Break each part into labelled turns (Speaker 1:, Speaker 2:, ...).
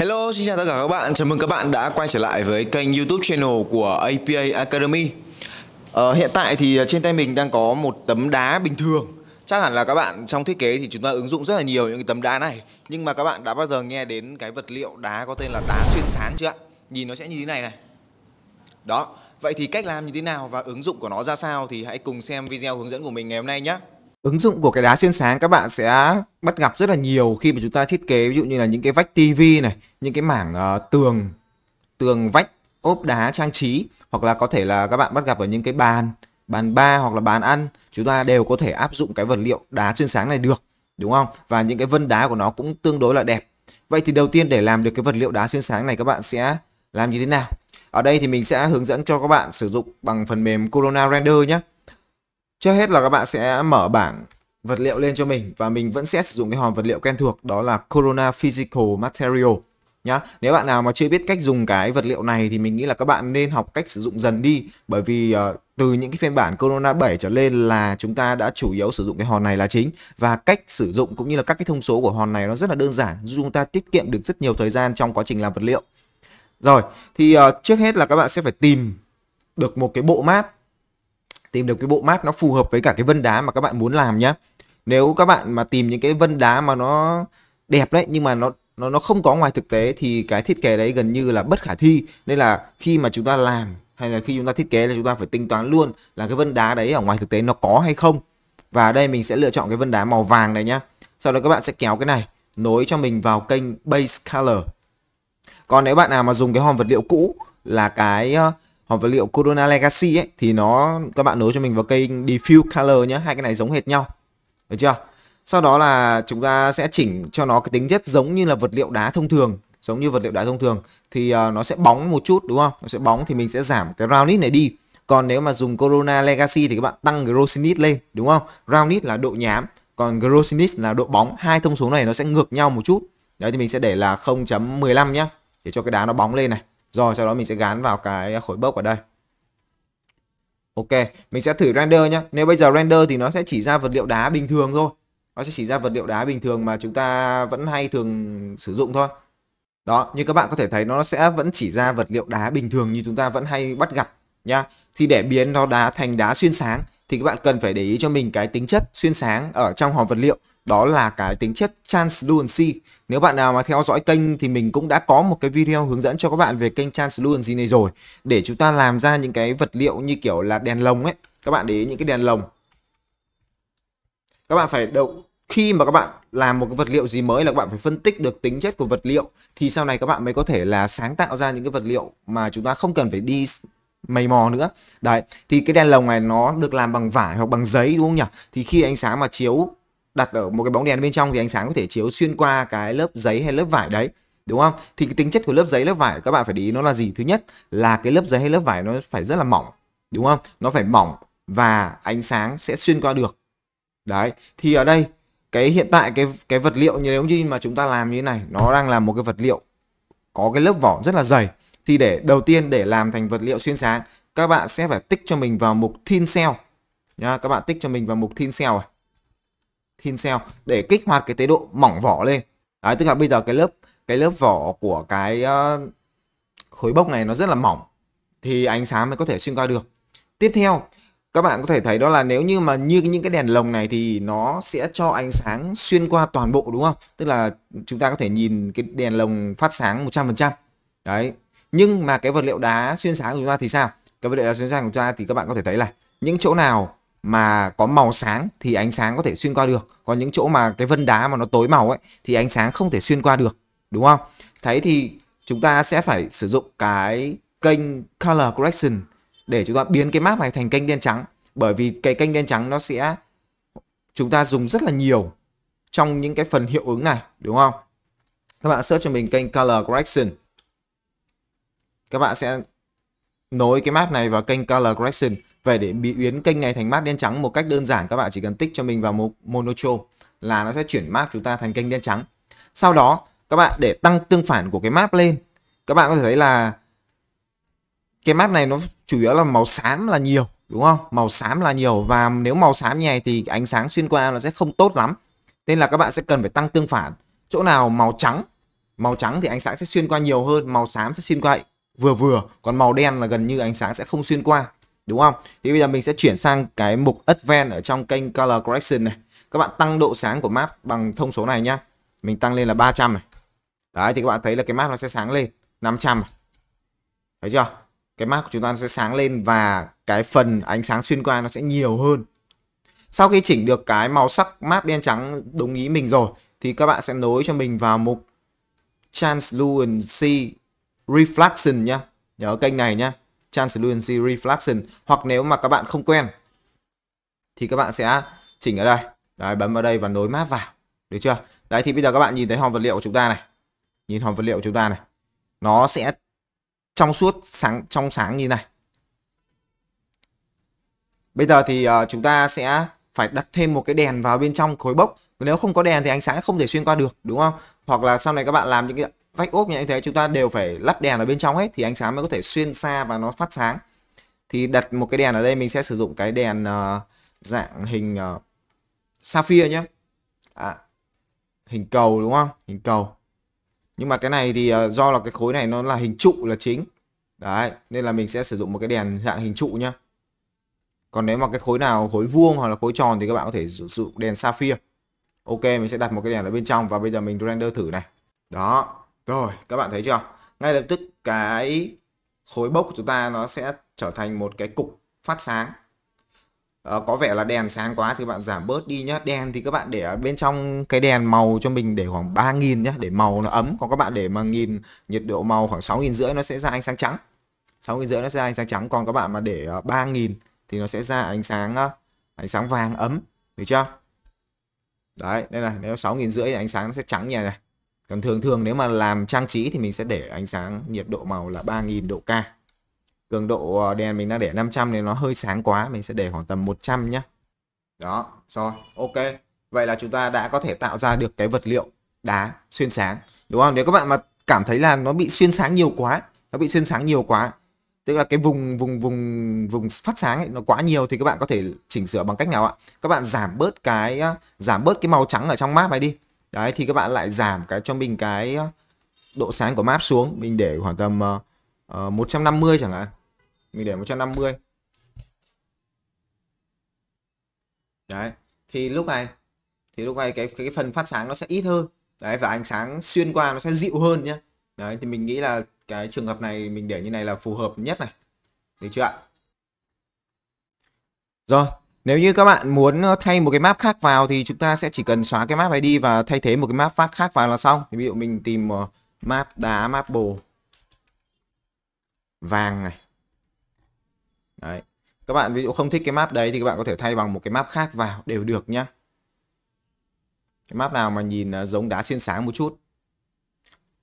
Speaker 1: Hello, xin chào tất cả các bạn. Chào mừng các bạn đã quay trở lại với kênh YouTube channel của APA Academy. Ờ, hiện tại thì ờ, trên tay mình đang có một tấm đá bình thường. Chắc hẳn là các bạn trong thiết kế thì chúng ta ứng dụng rất là nhiều những cái tấm đá này. Nhưng mà các bạn đã bao giờ nghe đến cái vật liệu đá có tên là đá xuyên sáng chưa ạ? Nhìn nó sẽ như thế này này. Đó, vậy thì cách làm như thế nào và ứng dụng của nó ra sao thì hãy cùng xem video hướng dẫn của mình ngày hôm nay nhé ứng dụng của cái đá xuyên sáng các bạn sẽ bắt gặp rất là nhiều khi mà chúng ta thiết kế ví dụ như là những cái vách tivi này những cái mảng uh, tường tường vách ốp đá trang trí hoặc là có thể là các bạn bắt gặp ở những cái bàn bàn ba hoặc là bàn ăn chúng ta đều có thể áp dụng cái vật liệu đá xuyên sáng này được đúng không và những cái vân đá của nó cũng tương đối là đẹp vậy thì đầu tiên để làm được cái vật liệu đá xuyên sáng này các bạn sẽ làm như thế nào ở đây thì mình sẽ hướng dẫn cho các bạn sử dụng bằng phần mềm Corona Render nhé Trước hết là các bạn sẽ mở bảng vật liệu lên cho mình và mình vẫn sẽ sử dụng cái hòm vật liệu quen thuộc đó là Corona Physical Material nhá. Nếu bạn nào mà chưa biết cách dùng cái vật liệu này thì mình nghĩ là các bạn nên học cách sử dụng dần đi bởi vì uh, từ những cái phiên bản Corona 7 trở lên là chúng ta đã chủ yếu sử dụng cái hòn này là chính và cách sử dụng cũng như là các cái thông số của hòn này nó rất là đơn giản giúp chúng ta tiết kiệm được rất nhiều thời gian trong quá trình làm vật liệu. Rồi, thì uh, trước hết là các bạn sẽ phải tìm được một cái bộ map tìm được cái bộ map nó phù hợp với cả cái vân đá mà các bạn muốn làm nhé nếu các bạn mà tìm những cái vân đá mà nó đẹp đấy nhưng mà nó nó nó không có ngoài thực tế thì cái thiết kế đấy gần như là bất khả thi nên là khi mà chúng ta làm hay là khi chúng ta thiết kế là chúng ta phải tính toán luôn là cái vân đá đấy ở ngoài thực tế nó có hay không và đây mình sẽ lựa chọn cái vân đá màu vàng này nhá sau đó các bạn sẽ kéo cái này nối cho mình vào kênh base color còn nếu bạn nào mà dùng cái hòm vật liệu cũ là cái hoặc vật liệu Corona Legacy ấy thì nó các bạn nối cho mình vào kênh diffuse color nhé hai cái này giống hệt nhau được chưa sau đó là chúng ta sẽ chỉnh cho nó cái tính chất giống như là vật liệu đá thông thường giống như vật liệu đá thông thường thì uh, nó sẽ bóng một chút đúng không nó sẽ bóng thì mình sẽ giảm cái roundness này đi còn nếu mà dùng Corona Legacy thì các bạn tăng grossiness lên đúng không roundness là độ nhám còn grossiness là độ bóng hai thông số này nó sẽ ngược nhau một chút đấy thì mình sẽ để là 0.15 nhá để cho cái đá nó bóng lên này rồi sau đó mình sẽ gán vào cái khối bốc ở đây. Ok, mình sẽ thử render nhé. Nếu bây giờ render thì nó sẽ chỉ ra vật liệu đá bình thường thôi. Nó sẽ chỉ ra vật liệu đá bình thường mà chúng ta vẫn hay thường sử dụng thôi. Đó, như các bạn có thể thấy nó sẽ vẫn chỉ ra vật liệu đá bình thường như chúng ta vẫn hay bắt gặp nha. Thì để biến nó đá thành đá xuyên sáng thì các bạn cần phải để ý cho mình cái tính chất xuyên sáng ở trong hòm vật liệu đó là cái tính chất transluency. Nếu bạn nào mà theo dõi kênh thì mình cũng đã có một cái video hướng dẫn cho các bạn về kênh transluency này rồi để chúng ta làm ra những cái vật liệu như kiểu là đèn lồng ấy. Các bạn để ý những cái đèn lồng. Các bạn phải đầu khi mà các bạn làm một cái vật liệu gì mới là các bạn phải phân tích được tính chất của vật liệu thì sau này các bạn mới có thể là sáng tạo ra những cái vật liệu mà chúng ta không cần phải đi mày mò nữa đấy thì cái đèn lồng này nó được làm bằng vải hoặc bằng giấy đúng không nhỉ thì khi ánh sáng mà chiếu đặt ở một cái bóng đèn bên trong thì ánh sáng có thể chiếu xuyên qua cái lớp giấy hay lớp vải đấy đúng không thì cái tính chất của lớp giấy lớp vải các bạn phải để ý nó là gì thứ nhất là cái lớp giấy hay lớp vải nó phải rất là mỏng đúng không nó phải mỏng và ánh sáng sẽ xuyên qua được đấy thì ở đây cái hiện tại cái cái vật liệu như nếu như mà chúng ta làm như thế này nó đang là một cái vật liệu có cái lớp vỏ rất là dày thì để đầu tiên để làm thành vật liệu xuyên sáng các bạn sẽ phải tích cho mình vào mục thin cell nha các bạn tích cho mình vào mục thin cell à thin cell để kích hoạt cái tế độ mỏng vỏ lên đấy tức là bây giờ cái lớp cái lớp vỏ của cái uh, khối bốc này nó rất là mỏng thì ánh sáng mới có thể xuyên qua được tiếp theo các bạn có thể thấy đó là nếu như mà như những cái đèn lồng này thì nó sẽ cho ánh sáng xuyên qua toàn bộ đúng không? Tức là chúng ta có thể nhìn cái đèn lồng phát sáng 100%. Đấy. Nhưng mà cái vật liệu đá xuyên sáng của chúng ta thì sao? Cái vật liệu đá xuyên sáng của chúng ta thì các bạn có thể thấy là những chỗ nào mà có màu sáng thì ánh sáng có thể xuyên qua được còn những chỗ mà cái vân đá mà nó tối màu ấy thì ánh sáng không thể xuyên qua được đúng không Thấy thì chúng ta sẽ phải sử dụng cái kênh color correction để chúng ta biến cái map này thành kênh đen trắng bởi vì cái kênh đen trắng nó sẽ chúng ta dùng rất là nhiều trong những cái phần hiệu ứng này đúng không các bạn search cho mình kênh color correction các bạn sẽ nối cái map này vào kênh color correction Vậy để biến kênh này thành map đen trắng một cách đơn giản các bạn chỉ cần tích cho mình vào một monocho là nó sẽ chuyển map chúng ta thành kênh đen trắng. Sau đó các bạn để tăng tương phản của cái map lên. Các bạn có thể thấy là cái map này nó chủ yếu là màu xám là nhiều đúng không? Màu xám là nhiều và nếu màu xám như này thì ánh sáng xuyên qua nó sẽ không tốt lắm. Nên là các bạn sẽ cần phải tăng tương phản. Chỗ nào màu trắng, màu trắng thì ánh sáng sẽ xuyên qua nhiều hơn, màu xám sẽ xuyên qua vừa vừa, còn màu đen là gần như ánh sáng sẽ không xuyên qua đúng không thì bây giờ mình sẽ chuyển sang cái mục Advanced ở trong kênh Color Correction này các bạn tăng độ sáng của map bằng thông số này nhá mình tăng lên là 300 này đấy thì các bạn thấy là cái map nó sẽ sáng lên 500 thấy chưa cái map của chúng ta nó sẽ sáng lên và cái phần ánh sáng xuyên qua nó sẽ nhiều hơn sau khi chỉnh được cái màu sắc map đen trắng đúng ý mình rồi thì các bạn sẽ nối cho mình vào mục Translucency Reflection nhá nhớ kênh này nhá Transluency Reflection hoặc nếu mà các bạn không quen thì các bạn sẽ chỉnh ở đây. Đấy, bấm vào đây và nối map vào. Được chưa? Đấy thì bây giờ các bạn nhìn thấy hòm vật liệu của chúng ta này. Nhìn hòm vật liệu của chúng ta này. Nó sẽ trong suốt sáng trong sáng như này. Bây giờ thì uh, chúng ta sẽ phải đặt thêm một cái đèn vào bên trong khối bốc nếu không có đèn thì ánh sáng không thể xuyên qua được đúng không hoặc là sau này các bạn làm những cái vách ốp như thế chúng ta đều phải lắp đèn ở bên trong hết thì ánh sáng mới có thể xuyên xa và nó phát sáng thì đặt một cái đèn ở đây mình sẽ sử dụng cái đèn uh, dạng hình uh, sapphire nhé à, hình cầu đúng không hình cầu nhưng mà cái này thì uh, do là cái khối này nó là hình trụ là chính đấy nên là mình sẽ sử dụng một cái đèn dạng hình trụ nhé. còn nếu mà cái khối nào khối vuông hoặc là khối tròn thì các bạn có thể sử dụng đèn sapphire ok mình sẽ đặt một cái đèn ở bên trong và bây giờ mình render thử này đó rồi các bạn thấy chưa ngay lập tức cái khối bốc của chúng ta nó sẽ trở thành một cái cục phát sáng à, có vẻ là đèn sáng quá thì bạn giảm bớt đi nhá đèn thì các bạn để ở bên trong cái đèn màu cho mình để khoảng 3.000 nhá để màu nó ấm còn các bạn để mà nghìn nhiệt độ màu khoảng 6.000 rưỡi nó sẽ ra ánh sáng trắng 6.000 rưỡi nó sẽ ra ánh sáng trắng còn các bạn mà để 3.000 ờ, thì nó sẽ ra ánh sáng ờ, ánh sáng vàng ấm được chưa đấy đây này nếu sáu nghìn rưỡi ánh sáng nó sẽ trắng như này, này còn thường thường nếu mà làm trang trí thì mình sẽ để ánh sáng nhiệt độ màu là 3000 độ K cường độ ờ, đèn mình đã để 500 nên nó hơi sáng quá mình sẽ để khoảng tầm 100 nhá đó rồi ok vậy là chúng ta đã có thể tạo ra được cái vật liệu đá xuyên sáng đúng không nếu các bạn mà cảm thấy là nó bị xuyên sáng nhiều quá nó bị xuyên sáng nhiều quá tức là cái vùng vùng vùng vùng phát sáng ấy, nó quá nhiều thì các bạn có thể chỉnh sửa bằng cách nào ạ các bạn giảm bớt cái giảm bớt cái màu trắng ở trong map này đi đấy thì các bạn lại giảm cái cho mình cái độ sáng của map xuống mình để khoảng tầm uh, ờ, 150 ờ, chẳng hạn mình để 150 đấy thì lúc này thì lúc này cái cái phần phát sáng nó sẽ ít hơn đấy và ánh sáng xuyên qua nó sẽ dịu hơn nhá. đấy thì mình nghĩ là cái trường hợp này mình để như này là phù hợp nhất này được chưa ạ rồi nếu như các bạn muốn ờ, thay một cái map khác vào thì chúng ta sẽ chỉ cần xóa cái map đi và thay thế một cái map khác vào là xong ví dụ mình tìm ờ, map đá map bồ vàng này đấy các bạn ví dụ không thích cái map đấy thì các bạn có thể thay bằng một cái map khác vào đều được nhá cái map nào mà nhìn ờ, giống đá xuyên sáng một chút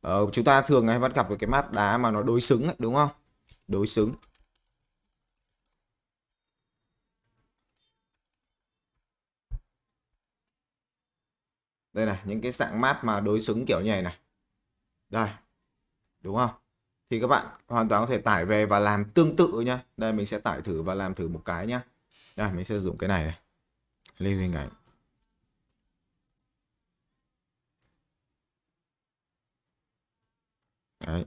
Speaker 1: ờ, chúng ta thường hay bắt gặp được cái map đá mà nó đối xứng ấy, đúng không đối xứng đây này những cái dạng map mà đối xứng kiểu như này này đây đúng không thì các bạn hoàn toàn có thể tải về và làm tương tự nhá đây mình sẽ tải thử và làm thử một cái nhá đây mình sẽ dùng cái này này lên hình ảnh cái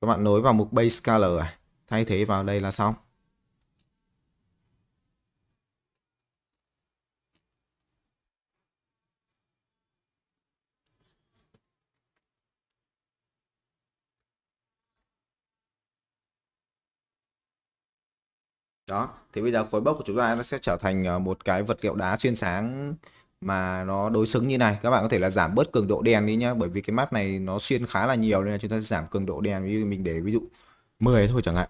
Speaker 1: các bạn nối vào mục base color à? thay thế vào đây là xong đó thì bây giờ khối bốc của chúng ta nó sẽ trở thành ờ, một cái vật liệu đá xuyên sáng mà nó đối xứng như này các bạn có thể là giảm bớt cường độ đèn đi nhá bởi vì cái mắt này nó xuyên khá là nhiều nên là chúng ta giảm cường độ đèn ví dụ mình để ví dụ 10 thôi chẳng hạn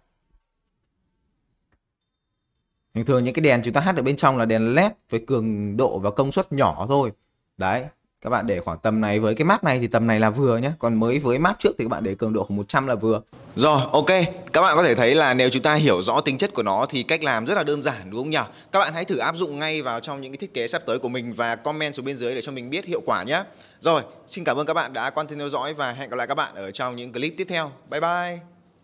Speaker 1: bình thường những cái đèn chúng ta hát ở bên trong là đèn led với cường độ và công suất nhỏ thôi đấy các bạn để khoảng tầm này với cái map này thì tầm này là vừa nhé còn mới với map trước thì các bạn để cường độ khoảng 100 là vừa rồi ok các bạn có thể thấy là nếu chúng ta hiểu rõ tính chất của nó thì cách làm rất là đơn giản đúng không nhỉ các bạn hãy thử áp dụng ngay vào trong những cái thiết kế sắp tới của mình và comment xuống bên dưới để cho mình biết hiệu quả nhé rồi xin cảm ơn các bạn đã quan tâm theo dõi và hẹn gặp lại các bạn ở trong những clip tiếp theo bye bye